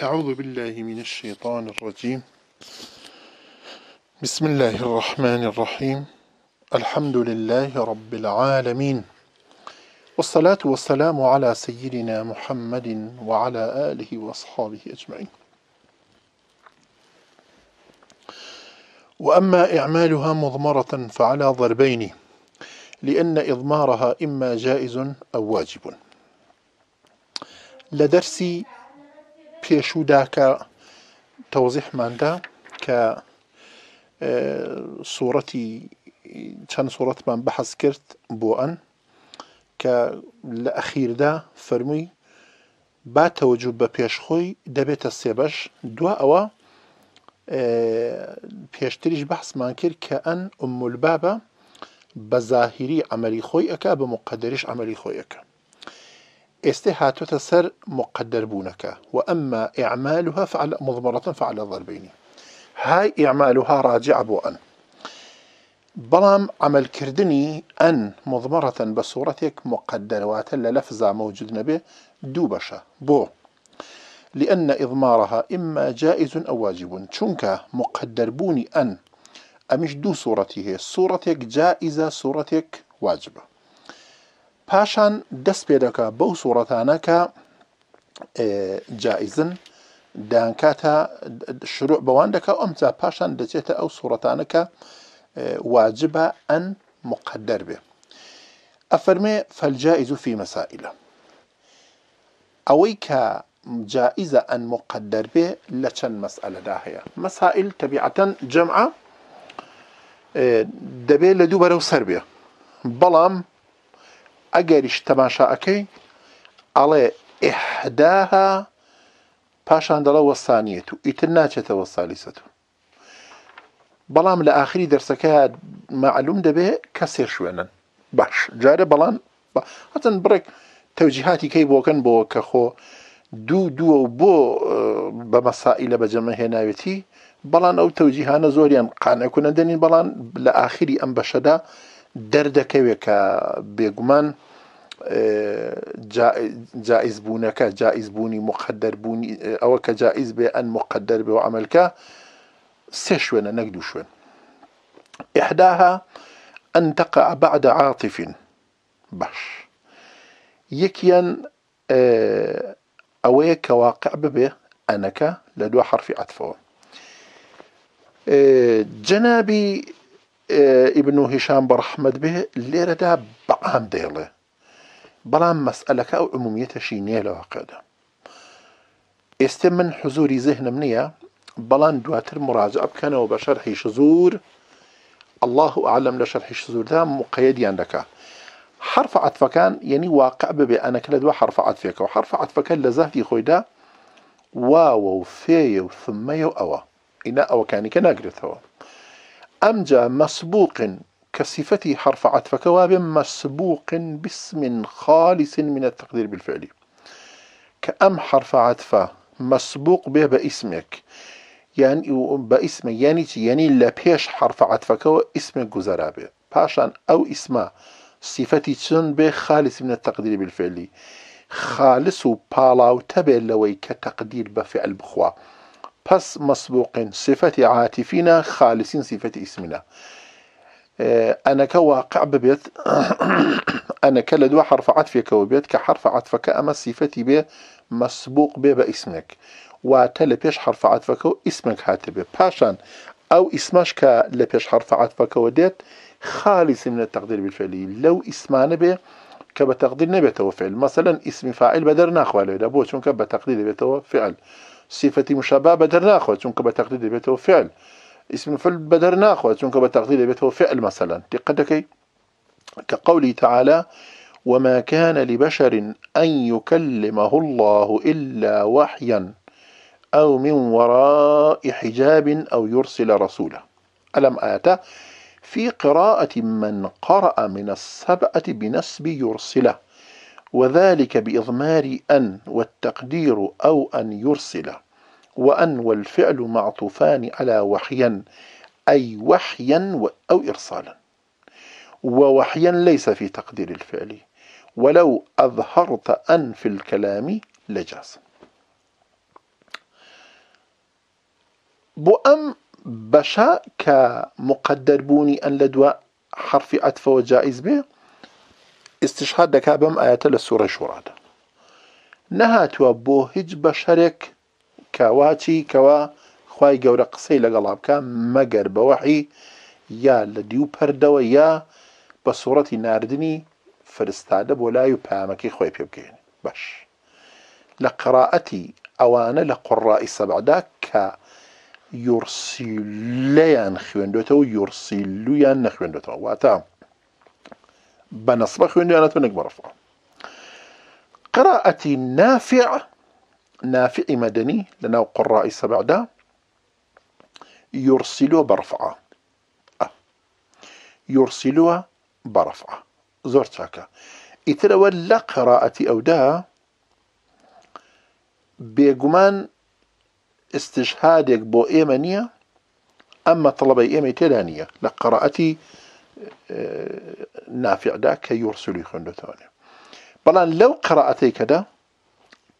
أعوذ بالله من الشيطان الرجيم بسم الله الرحمن الرحيم الحمد لله رب العالمين والصلاة والسلام على سيدنا محمد وعلى آله وأصحابه أجمعين وأما إعمالها مضمرة فعلى ضربين لأن إضمارها إما جائز أو واجب لدرسي پێشودا کە تەوزیحماندا کە سوورەتی چەند سوورەتمان بەحەز کرد بۆ ئەن کە لە ئەخیردا فەرمووی با تەوەجوب بە پێشخۆی دەبێتە سێبەش دوا ئەوە پێشتریش بەحسمان کرد کە ئەن ئەمولبابە بە زاهری ئەمەری خۆی ئەک بە مقدرش ئەمەری خۆیەکە ئێستا هاتوتە مقدر بونك وأما إعمالها فعل مضمرة فعل ضربين هاي إعمالها راجع بو أن بلام عمل كردني أن مضمرة بصورتك مقدر لە لەفزا مەوجود نەبێ دو بەشە بو لأن إضمارها إما جائز أو واجب شنك مقدر بوني أن أمش دو صورتي هي صورتك جائزة صورتك واجبة پاشان دست پیدا که با سوورەتانە که جایزن دانکاتە شروع بوانده که امتا پاشان دەچێتە او سوورەتانە که واجبە ان مقدر به افرمه فەلجائز فی مەسائلە اوی که جائزە ان مقدر به لچن مسئله دا هەیە مسائل طبیعتا جمعه دەبێت لدو برو سر سەر بلام بەڵام ئەگەریش تەماشاەکەی ئەڵێ ئحداها پاشان دەڵە وەسانیەت و ئیتر ناچێتەوە سالیسەت و بەڵام لە ئاخری دەرسەکە معلوم دەبێ کەسێ شوێنن باش جارە بەڵام هەتن بڕێک تەوجیهاتی کەی بۆکەن بۆ کە خۆ دوو دووە و بۆ بە مەسائی لە بەجەمە هێناوێتی بەڵام ئەو تەوجیهانە زۆریان قانەکوونە دەنین بەڵام لە ئاخری ئەم بەشەدا دەردەکەوێت کە بێگومان جائز که جائز بونی مقدر بونی او که جائز به ان مقدر به عمل که سه شونه نەک شون إحداها أن تقع بعد عاطف باش يكيان او أوي واقع ببه أنك لدو حرف عطفه اه جنابي إيه، ابن هشام برحمد به ڕەحمد رده بعام ديله بلان مسألة أو عمومية شي نيلة وقيدة استمن ئێستێ من منيا زهنم دواتر مراجع بكنا وبشرح شزور الله أعلم لشرح شزور زوردا مقيد عندك حرف كان يعني واقع ببي أنا كلا دوا حرف عطف كان وحرف عطف كان لزهدي خويدا واو وفي ثم يو أوا إنا أوا كاني کە ناگرێتەوە أمجى مسبوق كصفتي حرف عطف كواب مسبوق باسم خالص من التقدير بالفعل كأم حرف عطف مسبوق به باسمك يعني باسم يعني يعني لا بيش حرف كوا اسم جزرابي باشان أو اسمه صفتي تشن به خالص من التقدير بالفعل خالص و بالاو تبه لوي كتقدير بفعل بخوا پس مسبوقين صفت عاتفنا خالصين صفت اسمنا اه، أنا كواقع ببيت أنا كلدوا حرف عطفك وبيت كحرف عطف أما صفتي ب مسبوق ب باسمك واتل بيش حرف اسمك واسمك هاتبه باشان أو اسمش لبيش حرف عطفك وديت خالص من التقدير بالفعلي لو اسمان به كبتقدير نبي فعل مثلا اسم فاعل بدر ناخواله ده بو چونك بتقدير نبيته فعل صفة مشابهه بدر ناخواد چون که بيته فعل اسم فعل بدر ناخواد چون که بيته فعل مثلا دقتك كقوله تعالى وما كان لبشر أن يكلمه الله إلا وحيا أو من وراء حجاب أو يرسل رسولا ألم آت في قراءة من قرأ من السبعة بنسب يرسله وذلك بإضمار أن والتقدير أو أن يرسل وأن والفعل معطوفان على وحيا أي وحيا أو إرسالا ووحيا ليس في تقدير الفعل ولو أظهرت أن في الكلام لجاز بؤم بشاء بشا كمقدر بوني أن لدواء حرف عطف وجائز به استشحاد دەکا بەم ئاەتە لە سوورە شوڕاتە نەهاتووە بۆ هیچ بە شەرێک کاواچی کەوا خی گەورە قسەی لەگەڵا بکە مەگەر بەوەحی یا لە دیو پەردەوە یا بە سوورەتی نردنی فرستادە بۆ لای و پامەکەی خۆی پێ بکەین بەش لە قراعەتی ئەوانە لە قڕائی سەبعدا کە یورسیلیان خوێندوێتەوە و یورسیلویان نەخوێندوێتەوە واتە بنصبه انا تونێک برفع قراءة نافع مدني لنا قراء السبع دا يرسلوا برفعة أه. يرسلوا برفعة زور تاكا اتروا لقراءة أو دا بيقمان استشهادك بو إيمانية أما طلبي إيمانية تدانية لقراءة نافعدا کە یورسولی ثاني بلان لو قراءتي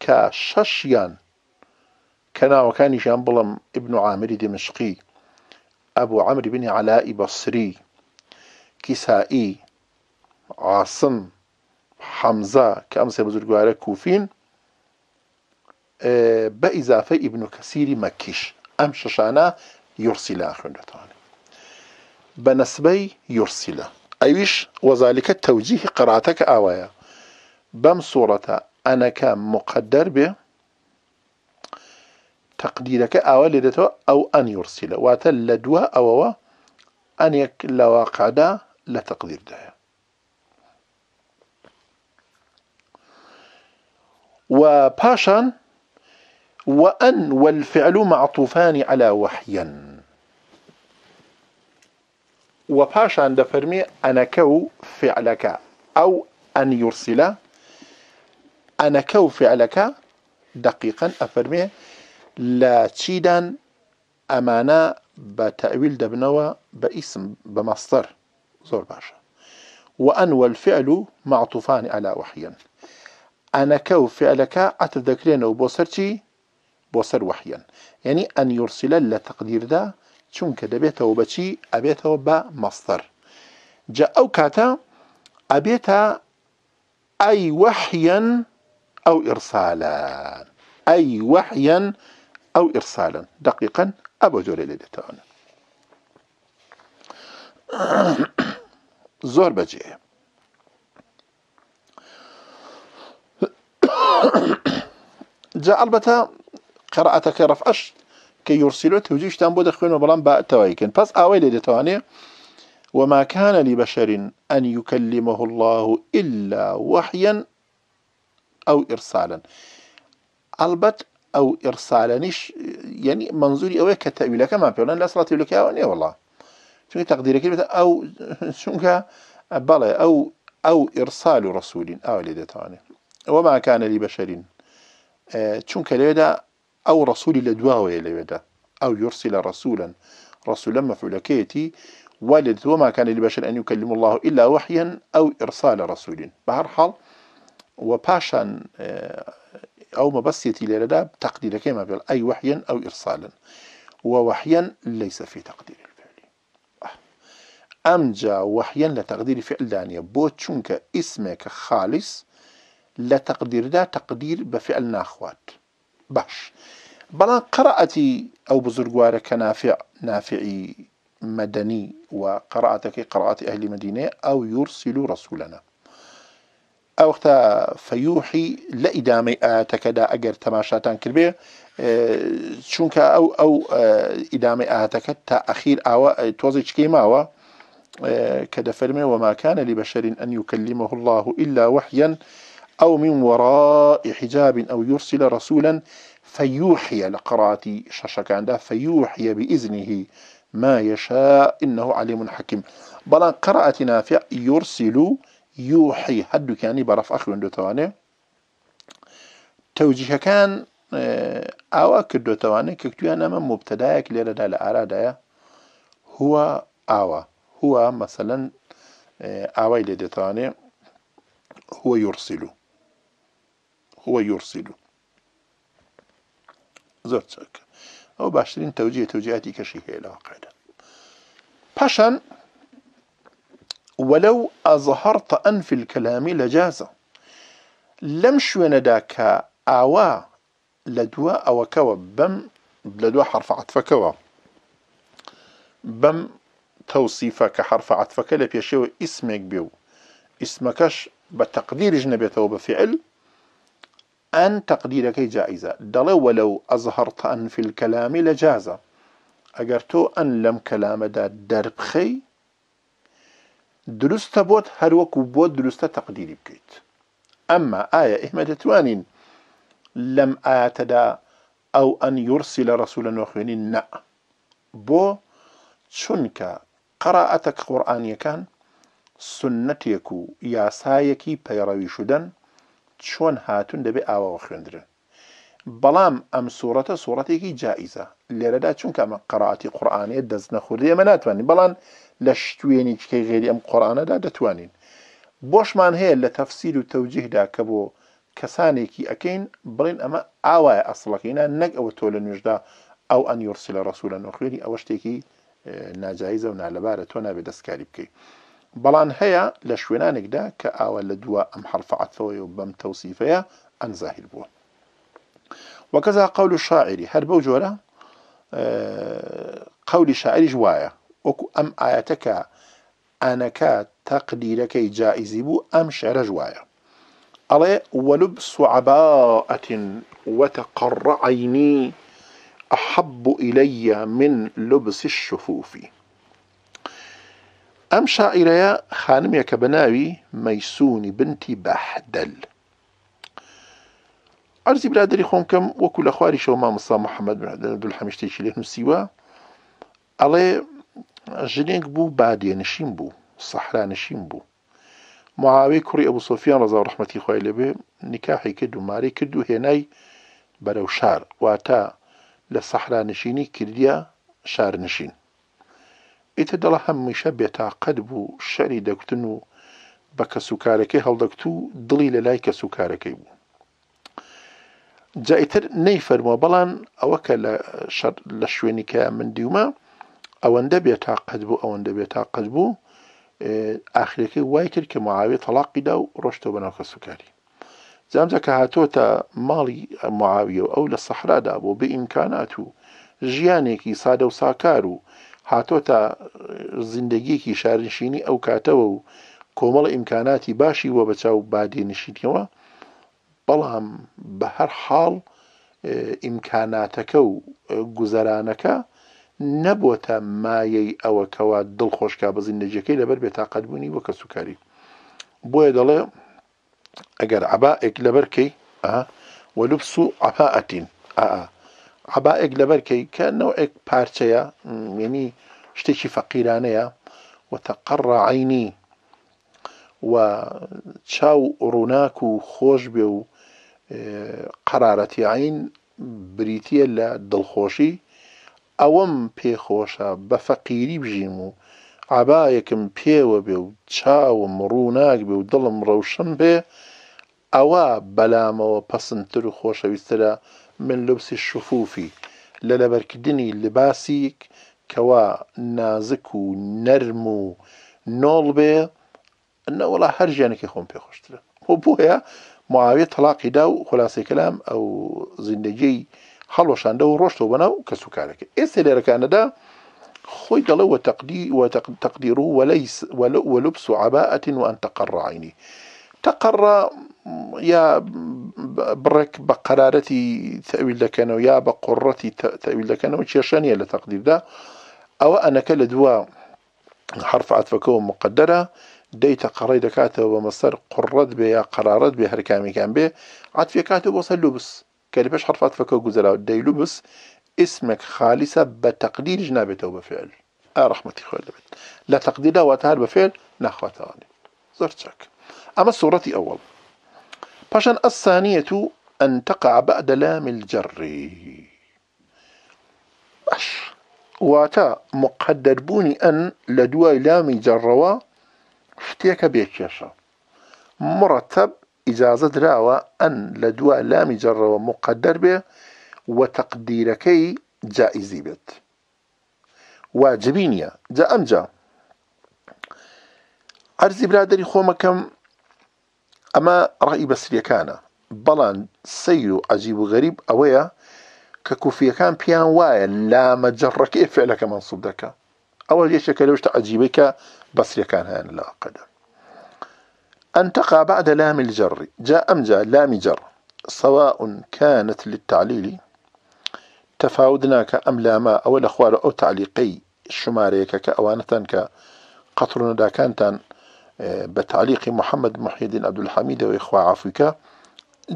کە شەشیان کە ناوەکانیشیان بڵم ئبن ابن عامر دمشقي ابو عامر بن علاء بصري كسائي عاصم حمزة كأم ئەم سێ بزرگوارە کوفین بە ئیزافە ئیبن و کەسیری مەکیش ئەم شەشانە یورسی بنسبي يرسل أيش وذلك وەزالیکە تەوجیهی آوايا بم صورة أنا ئەنەکە مقدر به تقديرك ئاوا لێ أو أن يرسل یورسیلە واتە لە دووە ئەوەوە ئەنێک لە واقعدا وباشا وأن والفعل معطوفان على وحيا و پاشان دەفەرمێ ئەنەکە و فعلەکە آو آن یورسیلە ئەنەکە و فعلەکە دقیقا ئەفەرمێ لە چیدان ئەمانە بە تەویل دەبنەوە بە ئیسم بە وأن والفعل معطوفان على وحيا أنا كو فعلك أتذكرين بوسرتي بوسر وحيا يعني أن يرسل لتقدير ذا چونکە دەبێتەوە بەچی بچی بە مەستەر جە ئەو کاتە ئەبێتە ئەی وەحیەن ئەو ئرسالان او ارسالا ئەو ئرسالن دقیقەن ئە بۆ جۆرە لێ دێتەوەە زۆر بەجێ جاء البته قراءتك رفعش كي يرسلوا توجیشتان بۆ دەخوێنەوە بەڵام بەتەوای کن پس بس لێ دەتوانێ وما كان لبشر أن يكلمه الله إلا وحيا أو إرسالا البت أو إرسالانش يعني منظوري أوي كتأويل كما بيقولون لا صلاة لك أو والله شنو كلمه أو شنو بلى أو أو إرسال رسول أو لدتاني وما كان لبشر شنو اه، كليدا أو رسول لە دواوەیە أو يرسل رسولا رسولا ڕسوولن كيتي والد وما كان لبشر أن يكلم الله إلا وحيا أو إرسال رسول بهرحال وباشا آه، أو مبسيتي لردا تقدير كما بل أي وحيا أو إرسالا ووحيا ليس في تقدير الفعل أم جا وحيا لتقدير فعل دانية بوت اسمك خالص لتقدير دا تقدير بفعل ناخوات باش بلا قراءتي او بزرگوارە كنافع نافع مدني مەدەنی و قەرعاتەکەی اهل ئەهلی او يرسل رسولنا او اختا فيوحي لا فەیوحی لە ئیدامەی ئاەتەکەدا ئەگەر تەماشاتان کردێ اه، چونکە او او اه، ئیدامەی ئاهاتەکە تا اخير او اه، توزي چکی ماوە کە وما كان لبشر ان يكلمه الله إلا وحيا أو من وراء حجاب أو يرسل رسولا فيوحي لقراتي ششك عندها فيوحي بإذنه ما يشاء إنه عليم حكيم بلا قراءة نافع يرسل يوحي هدوك يعني برف عنده ثواني توجيه كان ئاوا آه، ثواني كتو أنا من مبتەدایەک لێرەدا لە أرادة هو أو هو مثلا آه، أو إلى ثواني هو يرسل هو يرسل زرت چک أو باشترين توجيه توجيهاتي کەشی هەیە لە واقعدا ولو أظهرت أن في الكلام لجاز لم شوين داك آوا لدوا أو كوا بم لدوا حرف عطفكوا بم توصيفك حرف عطفك لبيشيو اسمك بيو اسمكش بتقدير جنبيته وبفعل أن تقديرك جائزة دل ولو أظهرت أن في الكلام لە جازە أن لم كلام دا دربخي درست بود هر وكو بود درست تەقدیری بكيت أما آية إهمة دەتوانین لم آيات دا أو أن يرسل رسولا نۆخوێنی نا بو چونك قراءتك قرآن يكان سنتيكو ياسايكي پەیڕەوی شدن چۆن هاتون دەبێ ئاواوە خوێندرن بەڵام ئەم سوورەتە سوورەتێکی جائیزە لێرەدا چونکە ئەمە قەراتی قورآانێ دەست نەخوردی ئەمە ناتوانین بەڵام لە شتێنی چکەی غێری ئەم قۆرانەدا دەتوانین بۆشمان هەیە لە تەفسیر و تەوجیهدا کە بۆ کەسانێکی ئەەکەین بڵین ئەمە ئاوایە ئەسڵەکەینە نەک ئەوە تۆ لە نوێژدا ئەو ئەن یورسی لە ڕسوولە نۆخێنی ئەوە شتێکی ناجاییزە و نالەبارە تۆ نابێت دەستکاری بکەیت بلان هيا لشوينانك دا کە ئاوە أم حرف ئەم وبم و أن زاهر ئەنزاهیر وكذا قول الشاعر و شاعری هەر بەو جۆرە قەولی شاعریش وایە وەکو ئەم ئاەتەکە ئەنەکە تەقدیرەکەی جائزی بوو ئەم شعرەژ وایە عباءة وتقر عيني أحب إلي من لبس الشفوف ئەم شاعیرەیە خانمێکە بە ناوی مەسوونی بنتی بەحدل ئەرزی برادری خۆنکەم وەکو لە خواری شەوما مسا محەممەد دوول هەمیشتێکی لێ نووسیوە ئەڵێ ژنێک بوو بادێنشین بوو سەحرانشین بوو معاوی کوڕی ئەبوو سۆفیان ڕزا ڕحمەتی خۆی لەبێ نکاحی کرد و ماری کرد و هێنای بەرەو شار واتە لە سەحرانشینی کردیا شارنشین ئیتە دەڵە هەممیشە بێتاقەت بوو شەری دەکتن و بە کەسوکارەکەی هەڵدەکت و دڵی لە لای کەسوکارەکەی بوو جائتر نەیفەرمە بەڵان ئەوە کە لە شوێنی کە من دیومە ئەوەندە بێتاقەت بوو ئەوەندە بێتاقەت بوو ئاخرەکەی وای کرد کە معاوێت تەلاقیدا و ڕۆشتەوە بەناو کەسوکاری جامجا کە هاتۆتە ماڵی معاویە و ئەو لە سەحرادا بۆ بە ئیمکانات و ژیانێکی سادە و ساکار و هاتۆتە زیندگیەکی شارنشینی ئەو کاتەوە و کۆمەڵ ئیمکاناتی باشی وە بەچاو بادێنشینەوە بەڵام بە هەر حاڵ ئیمکاناتەکە و گوزەرانەکە نەبووە مایەی ئەوە کەوا دڵخۆشکا بە زیندەجەکەی لەبەر بێتاقەتبوونی وە کە سوکاری بۆیە دەڵێ ئەگەر عباێک لەبەرکەی وەلوبس و عفاعتین ئا عباەک لەبەرکەی کە نەوەک پارچەیە یعنی شتێکی فەقیرانەیە وتەقڕ عینی و چاو ڕووناک و خۆش بێ و قەرارەتی عین بریتە لە دڵخۆشی ئەوەم پێخۆشە بە فەقیری بژیم و عبایەکم پێوە بێ و چاوم ڕووناک بێ و دڵم ڕەوشم بێ ئەوە بەلامەوە پەسنتر و خۆشەویستە من لبس الشفوف لەلەبەرکردنی لباسیک کەوا نازک نرمو نەرم و نۆڵ بێ نەوەڵا هەر ژیانێکی خۆم پێ خۆشترە خۆ بۆیە معاوێت تەلاقی دا داو خلاصی کەلام ئەو زیندگی هەڵۆشاندا و ڕۆشتەوە بەناو کە سوکارەکە ئێستا لێرەکانەدا خۆی دەڵێ وە تەقدی وە تەقدیر و وەلەیس وەلبس یا برك بقرارتي تأويل لك أنا یا بقرتي تأويل لك أنا کێشە لتقدير لە أو ئەوە ئەنەکە لە حرف أتفكو مقدرة دەیتە قەڕی دەکاتەوە بە مەسەر بيا قرارات یا قەرارەت بێ هەرکامیکان بێ عاتفیکاتەوە بۆ سەر لوبس کە لە پێش حرف عاتفەکە گوزرا اسمك خالصة بتقدير جنابته بفعل آه رحمتي خويا لبيت لا تقدير واتهار بفعل نخوة ثاني زرتك أما صورتي أول باشان الثانية أن تقع بعد لام الجر باش واتا مقدر بوني أن لدوا لام جروا شتيك بيكيشا مرتب إجازة دراوة أن لدوا لام جروا مقدر به وتقديركي جائزي بيت واجبينيا جا جاء عرزي برادري خومكم ئەمە ڕای بەسریەکانە بەڵام سیر و عجیب و غەریب ئەوەیە کە کوفیەکان پیان وایە لامەجەڕەکەی فعلەکە منسوب دەکە ئەوە یەشەکە لەوشتە عجیبەی کە بەسریەکان هەیە لاقەدە أنتقى بعد لام الجر جاء أم جاء لام جر سواء كانت للتعليل تفاودناك أم لاما أو الأخوار أو تعليقي شماريك كأوانتان كقطرنا دا كانتان محمد محي الدين عبد الحميد خوا ئافریکا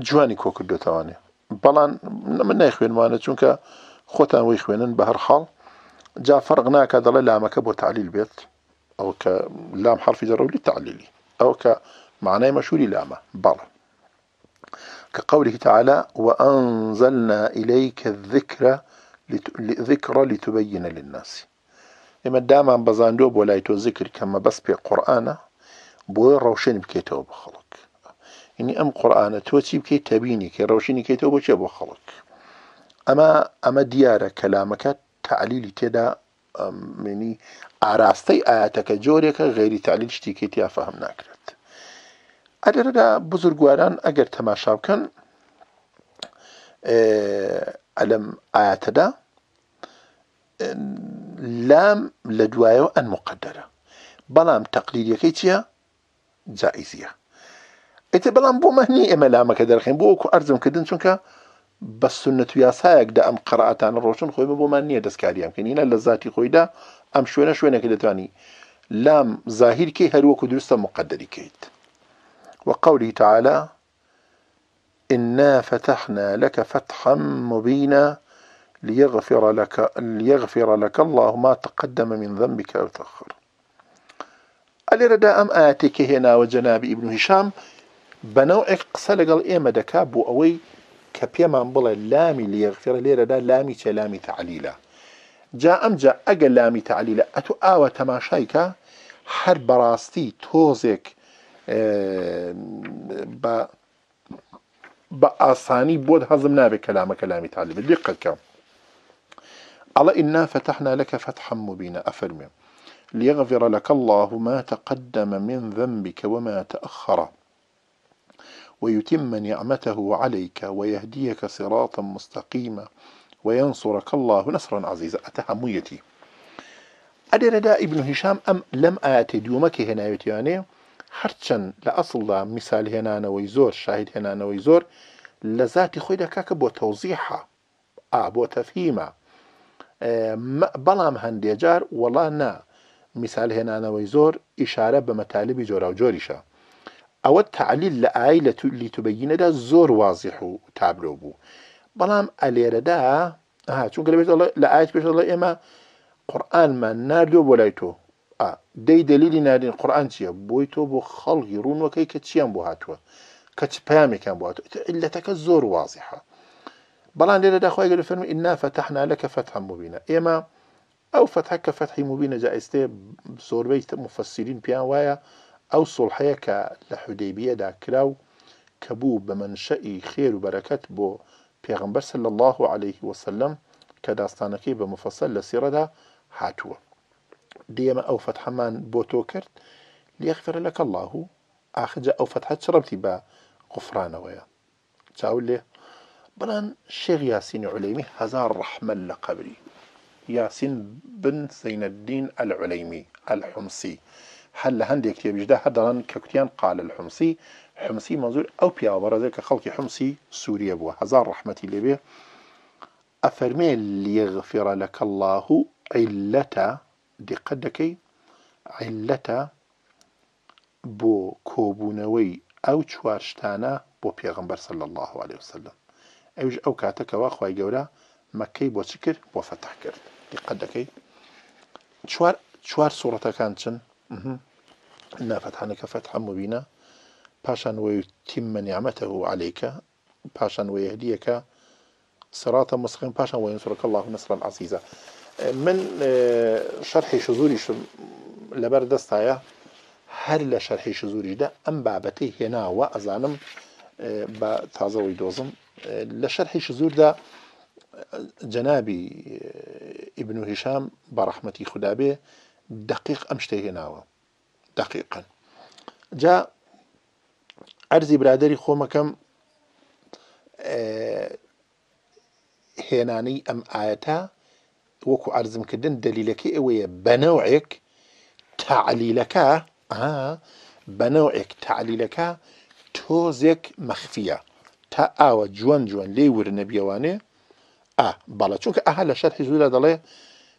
جواني کۆ دوتواني بلان من نایخوێنمانە چونکە خۆتان وی خوێنن بهر حال جا فرقنا ناکە دەڵێ لامەکە بۆ تعلیل بێت ئەو کە لام حرفی جەڕولی تعليلي ئەو کە معنای مەشوری لامە كقوله تعالى وأنزلنا إليك الذكر ذكرى لتبين للناس إما داما بزاندوب ولا يتو ذكر كما بس بقرآنه بۆی ڕەوشێن بکەیتەوە بە خەڵک ینی ئەم قورآانە تۆ چی بکەیت تەبینی کە ڕەوشینی کەیتەوە بۆچێ بۆ خەڵک ئەمە ئەمە دیارە کەلامەکە تعلیلی تێدا منی ئاراستەی ئاەتەکە جۆرێکە غێری تعلیل شتێکی تیا فەهم ناکرێت ئەدەردا بزرگواران ئەگەر تەماشا بکەن ئەلم ئاەتەدا لام لە دوایەوە ئەن مقدرە بەڵام تەقلیریەکەی چییە؟ جائزیە ئەیتە بەڵام بۆمە هەنی ئێمە لامەکە دەرخین بۆ وەکو ئەرزم کردن چونکە بە سنت و یاسایەکدا ئەم قەرعاتانە ڕۆشن خۆی بۆمان نییە دەستکاریان کردینە لە ذاتی خۆیدا ئەم شوێنە شوێنەکە دەتوانی لام زاهیرکی هەروەکو دروستە مقدری کەیت وقوله تعالى إنا فتحنا لك فتحا مبينا ليغفر لك, ليغفر لك الله ما تقدم من ذنبك أو تأخر ئەلێرەدا ئەم أم کە هێناوە جەنابی ابن هشام بەنەوەێک قسە لەگەڵ إيما دەکا بۆ ئەوەی کە بلا لامي لامی لي ردا لامي چێ لامي تعليلا جا أم جا لامي تعليلا أتو آوة ئەتو ئاوە تەماشایکە هەر با با با ئاسانی بۆت هەزم نابێت كلامي تعليلا تعلیل كام ئەڵە إنا فتحنا لك فتحا مبينا أفرمي ليغفر لك الله ما تقدم من ذنبك وما تأخر ويتم نعمته عليك ويهديك صراطا مستقيما وينصرك الله نصرا عزيزا أتها ميتي أدر دا ابن هشام أم لم آتي ديومك هنا يتياني هرچەند لأصل دا مثال هنا ويزور شاهد هنا ويزور لذات ذاتی كاك بو توضيحا أبو آه، تفهيما آه، بلام هندي جار ولا نا میسال هێنانەوەی زۆر ئیشارە بە مەتالبی جۆرا و جۆریشە ئەوە تعلیل لە ئای لە تو لیتوبەگینەدا زۆر وازیح و تابلۆ بوو بەڵام ئەلێرەدا چونکە لەبێت لە ئاەت پێش دەڵێ ئێمە قورآانمان نردۆ بۆ لای تۆ دەی دلیلی نادین قورآان چییە بۆی تۆ بۆ خەڵگی ڕوونەکەی کە چیان بۆ هاتووە کە چ پامێکان بواتە لەتەکە زۆر وازیحە بەڵام لێرەدا خۆی گەل فەرمی ئنا فتەحنا لەکە فتحم مبینە ئێمە ئەو فتحەکە فتحی مبینە جائستێ زۆربەی مفسیرین پیان وایە ئەو سڵحەیە کە لە حودەیبیەدا کراو کە بوو بە منشەی خێر و بەرەکەت بۆ پێغمبەر سل الله عليه وسلم کە داستانەکەی بە مفەسەل لە سیڕەدا هاتووە دێمە ئەو فتحەمان بۆ تۆ کرد لێخفرە لەکە الله و ئاخجە ئەو فتحە چڕەتی بە قفرانەوەیە چاو لێ بڵان شێغ یاسینی عولەیمی هزار ڕحمل لە قبری یاسین بن سینەدین ئەلعلەیمی ئەلحمسی هەل لە هەندێک کتێبیشدا هەدەڵن کە کوتیان قال الحمسی حمسی مەزور ئەو پیاوە بەڕێزێک کە خەڵکی حمسی سووریە بووە هزار ڕحمەتی لێبێ ئەفەرمێ لێغفێرە لەکە الله و عیلەتە دقت دەکەی عیلەتە بۆ کۆبوونەوەی ئەو چوار شتانە بۆ پێغمبەر سل الله عليه وسلم ئەوش ئەو کاتەکەەوە خی گەورە مەکەی بۆ چ کرد بۆ فتح کرد دقت دەکەی چوار چوار سوورەتەکان چن نافەتحانەکە فەت هەموو بینە پاشان وەی تیممە نیامەتە و عیکە پاشان وەیهدیەکە سراتە مسخین پاشان وەین سورەکە الله نسر العزیزە من شەرحی شزوریشم لەبەر دەستایە هەر لە شەرحی شزوریشدا ئەم بابەتی هێناوە ئەزانم بە تازەوەی دۆزم لە شەرحی شزوردا جەنابی ئیبن و هیشام بەڕەحمەتی خوددابێ دقیق ئەم شتێهێناوە دقیقن جا ئەرزی برادری خۆمەکەم هێنانەی ئەم ئاەتە وەکو ئارزمکردن دلیلەکە ئەوەیە بەنەوەیەک تعلیلەکە بەنەوەیەک تعلیلەکە تۆزێک مەخفیە تا ئاوە جوان جوان لێ ورنەبیەوانێ آه Bala. شوك أهل شرح جولة دلية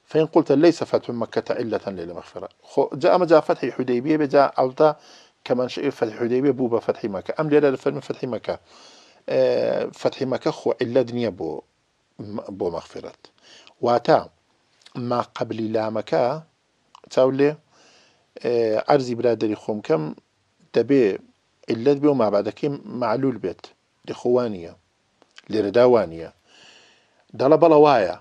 فإن قلت ليس فتح مكة علة للمغفرة خو جاء ما جاء فتح حديبية بجاء عودة كمان شيء فتح حديبية بوبا فتح مكة أم ليلة الفيلم فتح مكة آه فتح مكة خو إلا دنيا بو بو مغفرة واتا ما قبل لا مكة تاولي آه عرزي برادري خوم كم دبي إلا دبي وما بعدك معلول بيت لخوانية لرداوانية دل بەڵە وایە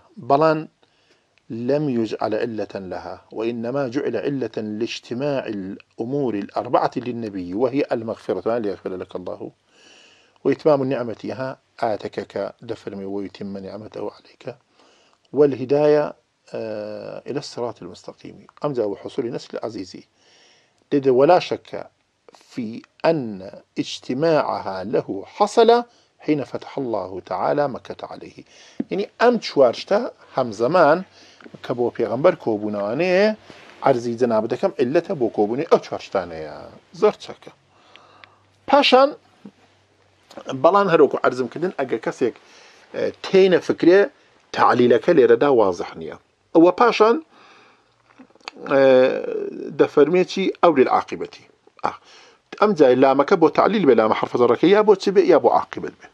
لم يجعل علة لها وإنما جعل علة لاجتماع الأمور الأربعة للنبي وهي المغفرة ليغفر لك الله وإتمام نعمتها آتكك دفرمي ويتم نعمته عليك والهداية آه، إلى الصراط المستقيم أمزى وحصول نسل عزيزي لذا ولا شك في أن اجتماعها له حصل حين فتح الله تعالى مكة عليه يعني أم تشوارشتا هم زمان كبو بيغمبر كوبوناني عرزي جناب دەکەم علەتە بۆ کۆبوونی ئەو چوارشتانەیە زۆر باشان بلان هروكو عرزم كدن أقا اه، كسيك تين فكرة تعليلك لردا واضح نيا ئەوە باشان اه، دفرميتي ئەوری عاقبەتی أه أم جاي لا مكبو تعليل بلا حرفەزەڕەکە یا بۆ چی بێ یا بۆ عاقبت بێ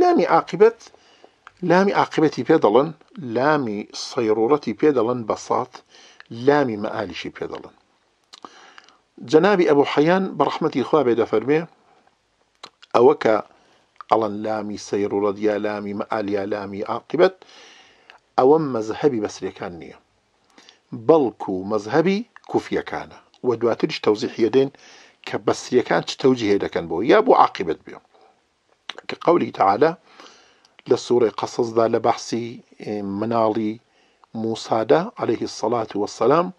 لامی عاقبەت لامی عاقبەتی پێ دەڵن لامی سەیڕۆڵەتی پێ دەڵن بەسات لامی مەعالیشی پێ دەڵن جەنابی ئەبوو حەیان بەڕحمەتی خوا بێ دەفەرمێ ئەوە کە ئەڵەن لامی سەیڕوڵەت یا لامی مەعالیا لامی عاقبەت ئەوەم مەزهبی بەسرەکان نییە بەڵکو و مەزهبی کوفیەکانە وە دواترش تەوزیحیە دێن کە بەسریەکان چ تەوجهێ دەکەن بۆ یا بۆ عاقبەت بێ كقوله تعالى للسورة قصص ذا لبحسي إيه، منالي موسى موسادا عليه الصلاة والسلام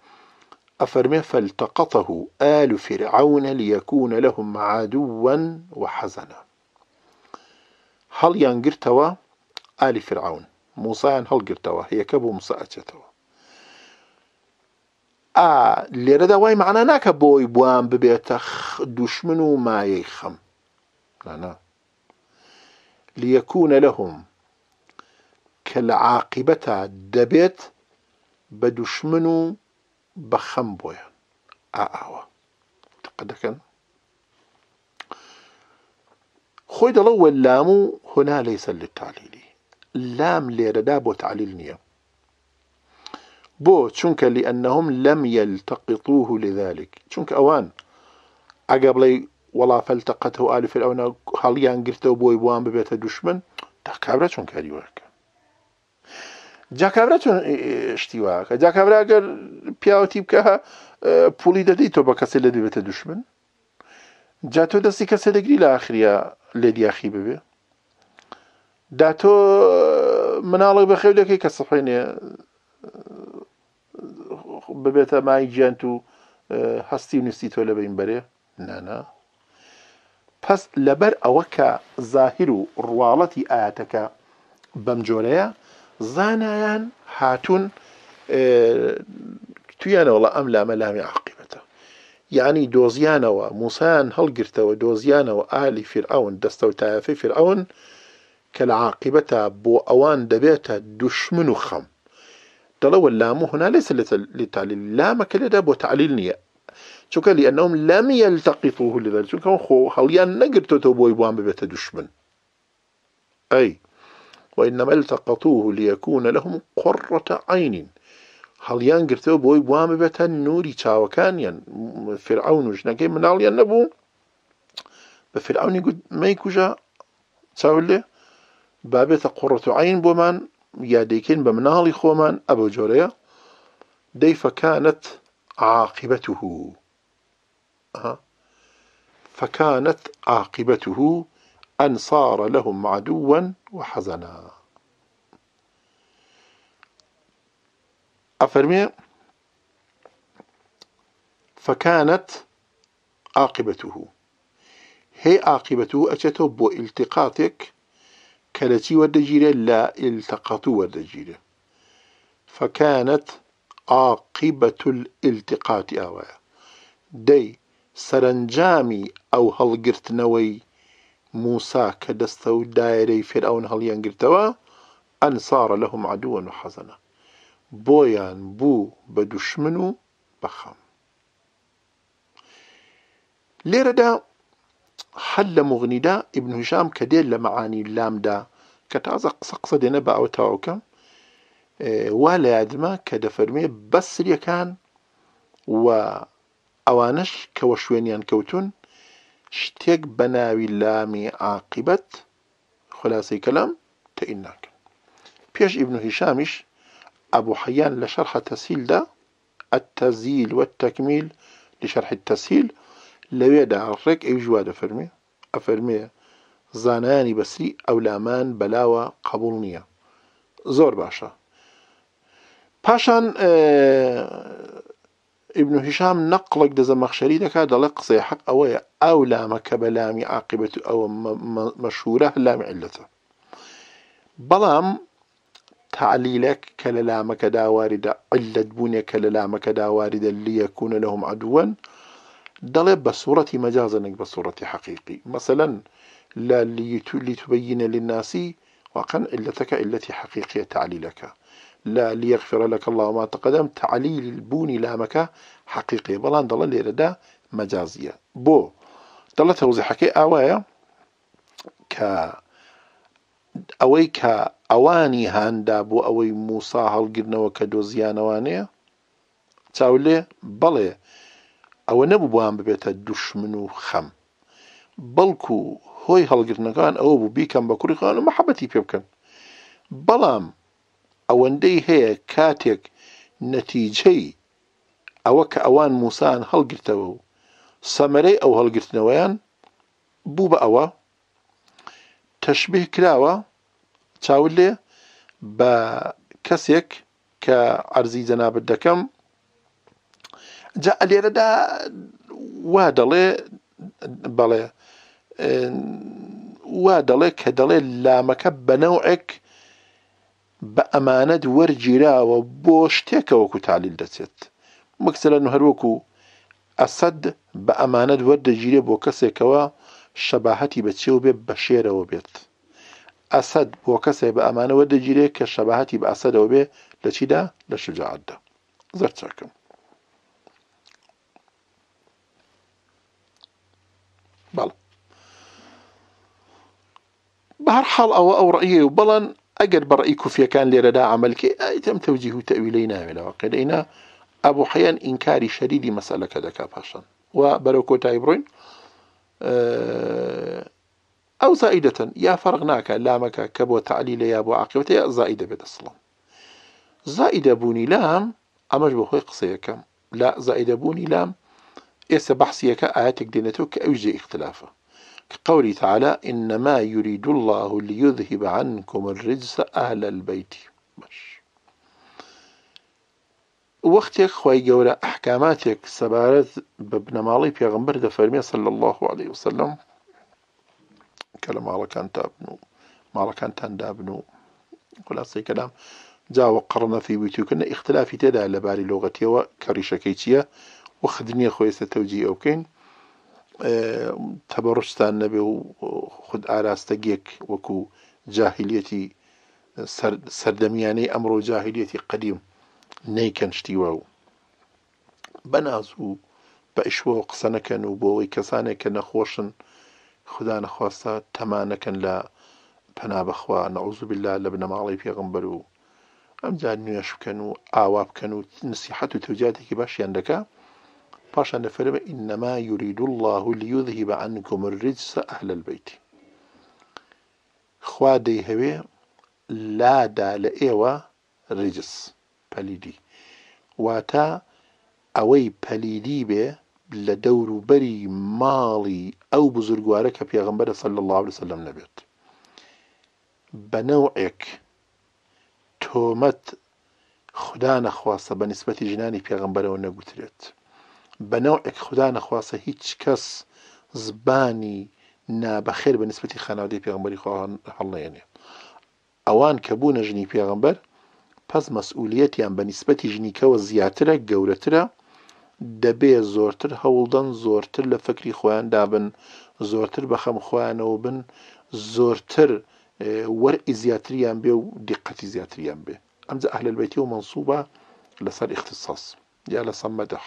أفرمي فالتقطه آل فرعون ليكون لهم عدوا وحزنا هل ينقرتوا آل فرعون موسى يعني هل قرتوا هي كبو موسى أتتوا آه لێرە داوای معنا ناکە بۆی بوان ببێتە دوشمن و مایەی خەم لانا ليكون لهم كالعاقبة دبيت بدشمنو بخمبويا بويا ئاوا تقدەکەن خۆی دەڵە وەلام و هۆنا لەیسەر لە تالیلی لام لێرەدا بۆ تعلیل نییە بۆ لأنهم لم يلتقطوه لذلك تشنك أوان ئەگە وڵا فەلتەقەت و ئالفر ئەو هەڵیان گرتەوە بۆی بووان ببێتە دوشمن تا کابرا چۆن کاری وەکە جاکابرا چۆن شتیواکە جاکابرا گەر پیاوەتی بکە پولی دەدەی تۆ بە کەسێ لە دەبێتە دوشمن جا تۆ دەستی کەسە دەگری لە ئاخریە لێ دیاخی ببێ دا تۆ مناڵێک بە خێو دەکەی کە سەفێنێ ببێتە مای گیانت و هەستی و نوستی تۆ لە بین بەرێ نانا پس لەبەر ئەوە کە زاهر و ڕواڵەتی ئاەتەکە بەم جۆرەیە زانایان هاتوون تویانەوەڵە ئەم لامە لامی عقیبەتە یعنی دۆزیانەوە موسان هەڵگرتەوە دۆزیانەوە ئالی فرعون دەستە و تایفی فرعون کە لە عاقبەتە بۆ ئەوان دەبێتە دوشمن و خەم دەڵەوە لامە هنا لەس لتەلی لامەکە لەدا بۆ تعلیل نییە چونکە لأنهم لم يلتقطوه لذلك چونکە خۆ هەڵیان تو بوي بوان ببێتە دوشمن أي وإنما التقطوه ليكون لهم قرة عين هەڵیان گرتەوە بۆی بوان ببێتە نوری چاوەکانیان فرعون و من مناڵیان نەبوو بە فرعونی ما کوژە تاولي لێ قرة عين بومان عین ديكين یادەیکەین بە مناڵی خۆمان ئەبە جۆرەیە دەیفەکانت عاقبته فكانت عاقبته أن صار لهم عدوا وحزنا أفرمي فكانت عاقبته هي عاقبته أجتو بو التقاطك كالتي والدجيرة لا التقطو والدجيرة فكانت عاقبة الالتقاط آوايا دي سەرنجامی ئەو هەڵگرتنەوەی موسا کە دەستە و دایرەی فرعون هەڵیانگرتەوە ئەنسارە لە هەم عدووە و حەزەنە بۆیان بوو بە دوشمن و بەخەم لێرەدا هەل لە مغنیدا ئیبنهشام کە دێت لە مەعانی لامدا کە تازە قسە قسە دێنە بە ئەو تاوکەم وا لە یادمە کە دەفەرمێ بەسریەکان و ئەوانەش کەەوە شوێنیان کەوتون شتێک بە ناوی لامی عاقبەت خلاصەی کەلام تەئین ناکەن پێش ئیبن هیشامیش ئەبوو حەیان لە شەرحە تەسییلدا ئەتەزیل وەتەکمیل لشەرح تەسییل لەوێدا ڕێک ئەو ژوا دەفەرمێ ئەفەرمێ زانایانی بەسری ئەو لامان بەلاوە قبول نییە زۆر باشە پاشان ابن هشام نقلك مخشري دكا دلق قصي حق أويا أو لامك كبلام عاقبة أو مشهورة لام علته بلام تعليلك كلا لامك دا واردة علة بني كلا لامك دا واردة ليكون لهم عدوا دل بصورة مجازا بصورة حقيقي مثلا لا لتبين للناس وقن علتك التي حقيقية تعليلك لا ليغفر لك الله ما تقدم تعليل البوني لامك حقيقي بلان دڵە لێرەدا مەجازیە بۆ دەڵە تەوزحەکەی ئاوایە کە ئەوەی کە ئەوانی هاندا بۆ ئەوەی موسا هەڵگرنەوە کە دۆزیانەوانەیە چاولێ بەڵێ ئەوە نەبوو بۆیان ببێتە دوشمن و خەم بەڵکو هۆی هەڵگرنەکان ئەوە بوو بیکەم بە کوری خان و مەحەبەتی پێ بکەن بەڵام ئەوەندەی هەیە کاتێک نەتیجەی ئەوە کە ئەوان موسان هەڵگرتەوە و سەمەرەی ئەو هەڵگرتنەوەیان بوو بە ئەوە تەشببیه کراوە چاول لێ بە کەسێک کە ئەرزی جەنابەت دەکەم جا لێرەدا وا دەڵێ بەڵێ وا دەڵێ کە دەڵێ لامەکە بەنەوعێک بە ئەمانەت وەرگیراوە بۆ شتێکەوەکو تالیل دەچێت مەکسلە هەروەکو ئەسەد بە ئەمانەت وەردەگیرێ بۆ کەسێکەوە شەباهەتی بەچێو بێ بە شێرەوە بێت ئەسەد بۆ کەسێک بە ئەمانەوە دەگیرێ کە شەباهەتی بە ئەسەدەوە بێ لە چیدا لە شجاعتدا زەر چاکەم بەڵ بە هەر حاڵ ئەوە ئەو ڕێیە و بەڵەن أجر برأي كوفيا كان لرداء عمل كي آه، تم توجيه تأويلينا من وقلينا أبو حيان إنكاري شديد مسألة و كاباشن وبروكو تايبرين آه، أو زائدة يا فرغناك لامك كبو تعليل يا أبو عقبة يا زائدة بدأ زائدة بوني لام أمش بخوي قصيك لا زائدة بوني لام إيسا بحثيك آياتك دينتو كأوجي اختلافه قوله تعالى إنما يريد الله ليذهب عنكم الرجس أهل البيت وقتك وەختێک خی أحكاماتك سبارت بابن مالي في پێغمبەر دفرمي صلى الله عليه وسلم کە لە تابنو ما و ماڵەکانتان دابن و خلاصی کەلام جاوە قڕنە فی بتوکردە اختلافی تێدا لەباری لۆغەتیەوە کە لغتي چییە و خدنیە خۆیستە تەوجی ئەوکەین تەبڕستان نەبێ و خود ئاراستەگێک وەکو جاهیلەتی سەردەمیانەی ئەمڕۆ جاهیلەتی قەدیم نیکەن شتیوە و بەناز و بە ئیشوە و قسە نەکەن و بۆەوەی کەسانێک کە نەخۆشن خدا نەخواستە تەمانەکەن لە پەنابەخوا نەعوزبیلا لە بنەماڵی پێغمبەر و ئەمجار نوێش بکەن و ئاوا بکەن و نسیحەت و توجاتێکی باشیان دەکە پاشان دەفەرمە ئینەما یورید الله لیوذهی بە عن کۆمەریج سە ئەهلل بیتی خوا دەی هەوێ لادا لە ئێوە ڕجس پەلیدی واتە ئەوەی پەلیدی بێ لە دەوروبەری ماڵی ئەو بزرگوارە کە پێغمبەرە سەل الله وسلم نەبێت بەنەوعێک تۆمەت خدا نەخواستە بە نسبەتی ژنانی پێغمبەرەوە نەگوترێت بەناوێک خوددا نەخواسە هیچ کەس زبانی نابەخێر بە نسبەتی خاناودەی پێغمبەری خواهان هەڵڵێنێ ئەوان کە بوونە ژنی پێغمبەر پس مەسئولەتیان بە نسبەتی ژنیکەوە زیاترە گەورەترە دەبێ زۆرتر هەوڵدەن زۆرتر لە فکری خۆیان دابن زۆرتر بەخەم خۆیانەوە بن زۆرتر وەرئی زیاتریان بێ و دیقەتی زیاتریان بێ ئەمجە ئەهلبەتی و منسوبە لەسەر اختصاص یا لە سەممەدەخ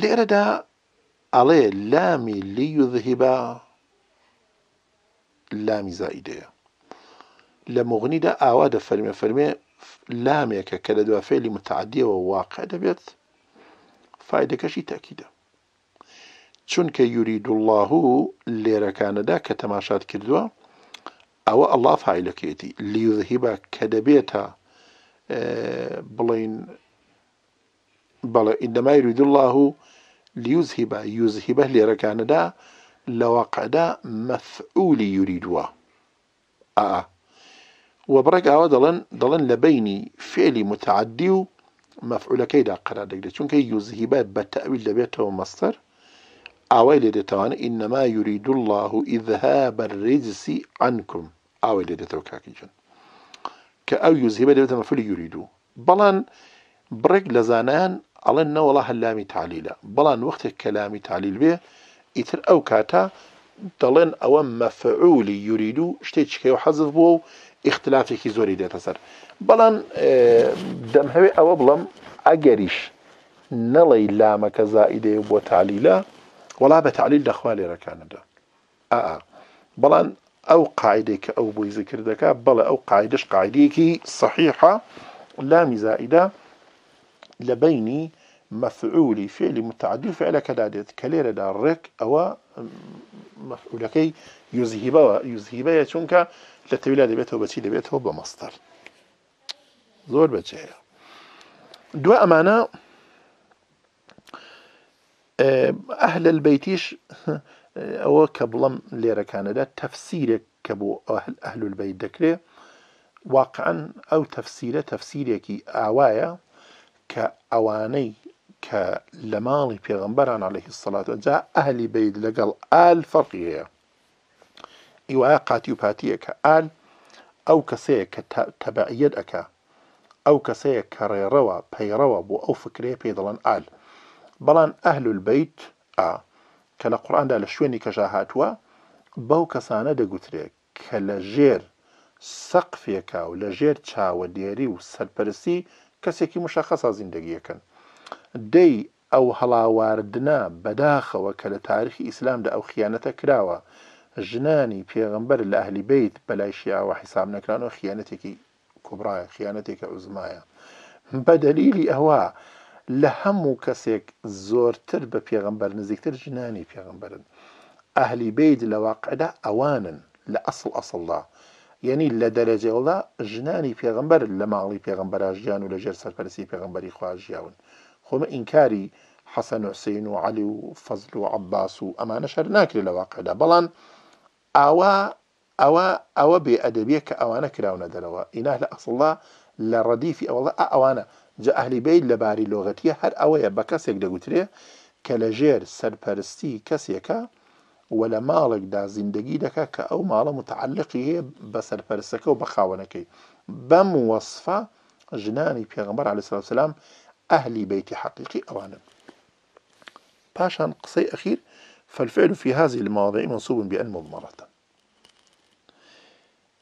لێرەدا ئەڵێ لامی لیوذهبا لامی زائیدەیە لە مغنیدا ئاوا دە فەرمێ فەرمێ لامێکە کە لە دوافێلی متعدیەوە واقع دەبێت فیدەکەشی تاکیدە چونکە یورید الله و لێرەکانەدا کە تەماشات کردووە ئەوە ئەله فیلەکێتی لیوذهیبا کە دەبێتە بڵین بەڵێ ئینەمای روید الله و لیوزهیبە یوزهیبە لێرەکانەدا لەوەقەدا مەفعولی یوریدووە ئا وەبڕێک ئاوە دەڵێن دەڵێن لە بینی فێلی متعدی و مەفعولەکەیدا قرار دەگرێت چونکە یوزهیبە بە تەویل دەبێتەوە مەستەر ئاوای لێ دێتەوانە ئینەما یورید الله و ئیدها بەڕێجسی ئەنکم ئاوای لێ دێتەوە کاکیجن کە ئەو یوزهیبە دەبێتە مەفعولی یوریدوو بەڵان بڕێک لە زانان ئەڵێن نەوەڵا هەلامی تعلیلە بەڵام وەختێک کەلامی تعلیل بێ ئیتر ئەو کاتە دەڵێن ئەوە مەفعولی یورید و شتێکیکە و حەزف بووە و اختلافێکی زۆری دێتە سەر بەڵام دەمهەوێ ئەوە بڵم ئەگەریش نەڵی لامەکە زائیدێ بۆ تعلیلە وڵا بە تعلیل دەخوا لێرەکاندا ئا بەڵام ئەو قاعدێککە ئەو بۆی زکردەکە بەڵە ئەو قاعدش قاعدێکی صحیحە لامی زائیدا لبيني مفعولي فعل متعدي فعل كدادت كليرة دارك رك أو مفعولكي يذهبه يا شنكا لتويلة دبيته بچي دبيته بمصدر زور بچه دو أمانة آه، أهل البيتيش أو كبلم ليرة كندا تفسيرك كبو أهل, أهل البيت دكري واقعا أو تفسيره تفسيرك أوايا کە ئەوانەی کە لە ماڵی پێغمبەران عليه سڵات جا ئەهلی بید لەگەڵ ئال فەرقی هەیە ئیواە قاتی و پاتیە کە ئال ئەو کەسەیە کە تەبعیت ئەکا ئەو کەسەیە کە ڕێڕەوە پەیڕەوە بۆ ئەو فکرێ پێ دەڵەن ئال بەڵام ئەهل بیت ئا کە لە قورآاندا لە شوێنی کەژا هاتووە بەو کەسانە دەگوترێت کە لە ژێر سەقفێکا و لە ژێر چاوە دێری و سەرپەرسی کەسێکی مشخصا زیندگیەکەن دەی ئەو هەڵاواردنە بەداخەوە کە لە تاریخی ئیسلامدا ئەو خیانەتە کراوە ژنانی پێغمبەر لە ئەهلی بیت بەلایشیاوە حیساب نەکرانەوە خیانەتێکی کوبرایە خیانەتێکە عزمایە بە دەلیلی ئەوە لە هەموو کەسێک زۆرتر بە پێغمبەر نزیکتر ژنانی پێغمبەرن ئەهلی بیت لە واقعدا ئەوانن لە ئەسڵ ئەسڵدا یعنی لە دەرەجێوەڵدا ژنانی پێغمبەر لە ماڵی پێغمبەراژیان و لەژێر سەرپەرسی پێغمبەری خواژیاون خۆمە ئینکاری حەسەن حوسین و علی و فەزل و عباس و ئەمانە شەر ناکرێت لە واقعدا بەڵام ئاوا ئەوە ئەوە بێ ئەدەبیە کە ئەوانە کراونە دەرەوە ئینا لە ئەسڵدا لە ڕەدیفی ئەوڵە ئەوانە جە ئەهلیبیت لەباری لۆغەتیە هەر ئەوەیە بە کەسێک دەگوترێ کە لەژێر سەرپەرستی کەسێکە ولا مالك دا زندگی دەکە که او ماڵە متعلقی بسر بە و بە خاوەنەکەی بەم وەصفە ژنانی پێغمبەر عليه السلام اهلی بیتی حقیقی ئەوانن پاشان قصه اخیر فالفعل في هذه المواضيع منصوب بأن مضمرة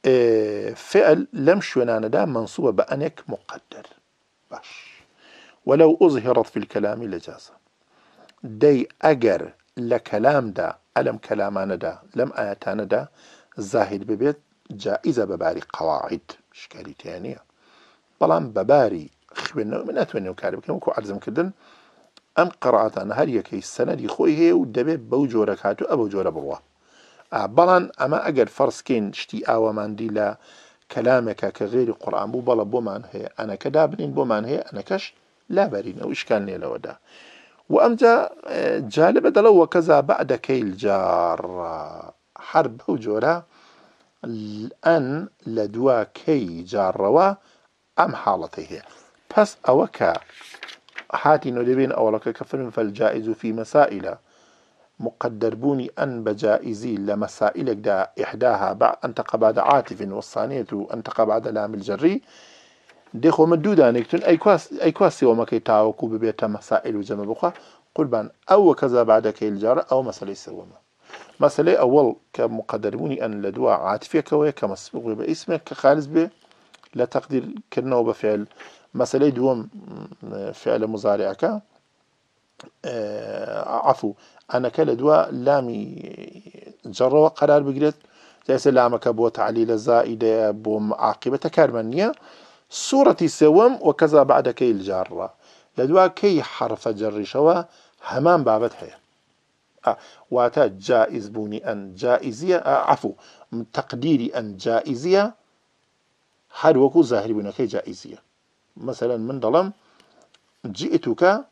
اه، فعل لم شونان دا منصوب بأنك مقدر باش ولو أظهرت في الكلام لجاز دي أجر لكلام دا ئەلم کەلامانەدا لەم ئاەتانەدا زاهید ببێت جائیزە بەباری قواعید شکاری تیان نییە بەڵام بەباری خوێندنەوە من ناتوانێن و کار بکەم وکو عزمکردن ئەم قڕاتان هەر یەکەی سەنەری خۆی هەیە و دەبێت بەو جۆرە کات و ئەو جۆرە بڕوە بەڵان ئەمە ئەگەر فەرسکەین شتی ئاوەماندی لە کەلامێکە کە غێری قڕان بوو بەڵە بۆمان هەیە ئەنەکە دابنین بۆمان هەیە ئەنەکەش لابەرین ئەو شکان لێلەوەدا آه، جالب دلو دەڵەوە بعد كيل جار حرب بەو جۆرە ئەن لە دواکەی جارڕەوە ئەم ام هەیە بس اوكا هاتي حاتی نۆدەبێن ئەوڵەکە کە فرن فەلجائز و فی مەسائلە أن بجائزي لمسائلك دا إحداها أنتقى بعد عاتف والثانية أنتقى بعد لام الجري دێخۆمە دوودانێکتون ئەی کواسیەوەمەکەی تاوەکو ببێتە مەسائل و جەمە بخوا قوربان ئەوە کەزا بعدەکەی الجارە ئەو مەسلەی سەوەمە مەسلێ ئەوەڵ کە مقدربوونی ئەن لە دووە عاتفێکەوەی کە مەسبوقی بە ئیسمێک کە خالز بێ لە تەقدیرکردنەوە بە فعل مەسلەی دووەم فعلە مزارعەکە عفو ئەنەکە لە دووە لامی جەڕەوە قرار بگرێت جسە لامەکە بۆ تعلی لە زائیدەیە بۆ عاقبەتە کارمە نییە سوم وكذا بعد كي الجارة لدوا كي حرف جر شوا همان بابت بابەت آه واتا جائز أن جائزية آه عفو أن جائزية جائزیە وكو زاهر زاهری كي جائزية مثلا من ظلم جئتك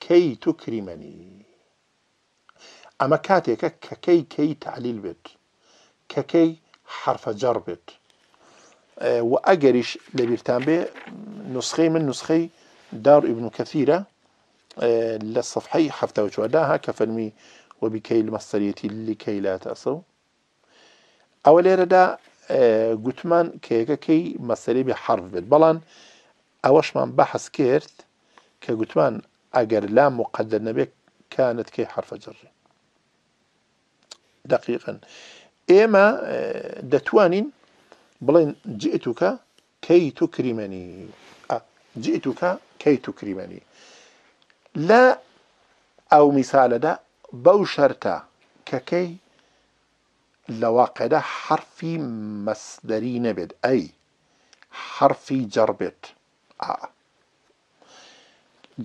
كي تكرمني أما كاتيك ككي كي تعليل بيت ككي حرف جربت آه، وأجرش لبيرتان لەبیرتان نسخي من نسخي دار ابن كثيرة آه، للصفحي حفتة هەفتەوەچواداها کە وبكي وەبیکەی مەستەرەتی لکەی لا تاسە ئەوە لێرەدا گوتمان آه، كيكا كي بێ بحرف بلان بەڵام ئەوەشمان بحث كيرت کە گوتمان لا مقدر نبي كانت كي حرف جر دقيقا إما دتوانين بڵێن جئتوکە کەی تو کریمەنی جئتوکە کەی تو کریمەنی لە ئەو میسالەدا بەو شەرتە کەکەی لە واقعدا حرفی مەسدەری نەبێت ئەی حرفی جەڕبێت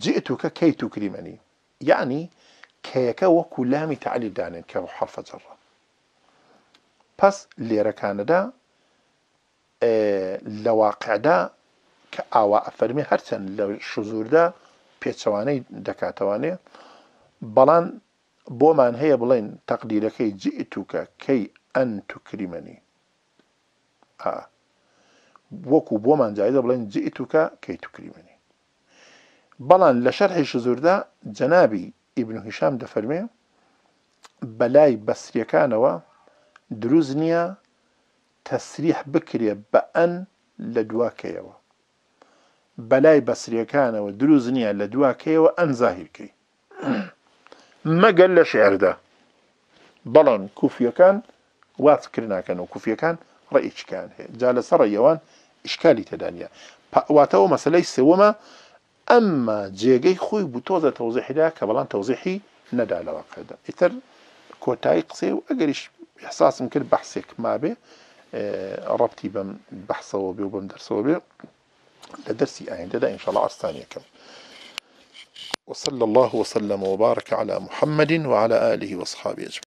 جئتوکە کەی تو کریمەنی یعنی کەیەکە وەکو لامی تعلیدانێت کە حرفە جەڕە پس لێرەکانەدا لە واقعدا کە ئاوا ئەفەرمی هەرچەند لە شزوردا پێچەوانەی دەکاتەوانێ بەڵام بۆمان هەیە بڵێن تەقدیرەکەی جئتوکە کەی ئەن توکریمەنی وەکو بۆمان جایدە بڵێن جئتوکە کەی توکریمەنی بەڵام لە شەرحی شزوردا جەنابی ئیبن هیشام دەفەرمێ بەلای بەسریەکانەوە دروست نییە تەسریح بکرێ بە ئەن لە دواکەیەوە بەلای بەسریەکانەوە دروست نییە لە دواکەیەوە ئەن زاهیرکەی مەگەل لە شعردا بەڵام کوفیەکان واتکردناکەن و کوفیەکان ڕئیچکان هەیە جا لە سەر یەوان ئشکالی تێدانە پاواتەوە مەسلەی سومە ئەمما جێگەی خۆی بتۆزە تەوزیحیدا کە بەڵام تەوزیحی نەدا لەواقعدا ئیتر کۆتایی قسێ و ئەگەریش احساسم کرد بەحسێک مابێ آه، ربطي بم بحث وبي وبم درس وبي لدرسي دەرسەوە بێ إن شاء الله ئینشاءڵ كم وصلى الله وسلم وبارك على محمد وعلى آله وصحابه أجمعين